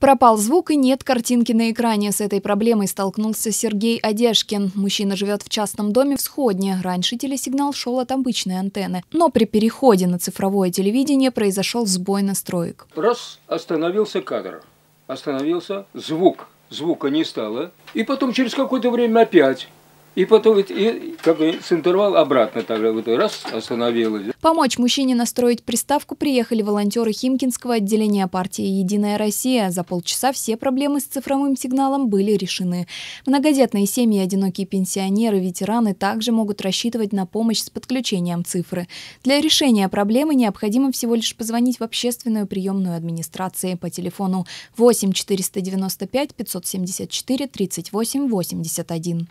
Пропал звук и нет картинки на экране. С этой проблемой столкнулся Сергей Одешкин. Мужчина живет в частном доме в Сходне. Раньше телесигнал шел от обычной антенны. Но при переходе на цифровое телевидение произошел сбой настроек. Раз остановился кадр, остановился звук. Звука не стало. И потом через какое-то время опять и потом и, как бы с интервала обратно также вот раз остановилась. Помочь мужчине настроить приставку приехали волонтеры Химкинского отделения партии «Единая Россия». За полчаса все проблемы с цифровым сигналом были решены. Многодетные семьи, одинокие пенсионеры, ветераны также могут рассчитывать на помощь с подключением цифры. Для решения проблемы необходимо всего лишь позвонить в общественную приемную администрации по телефону 8 495 574 38 81.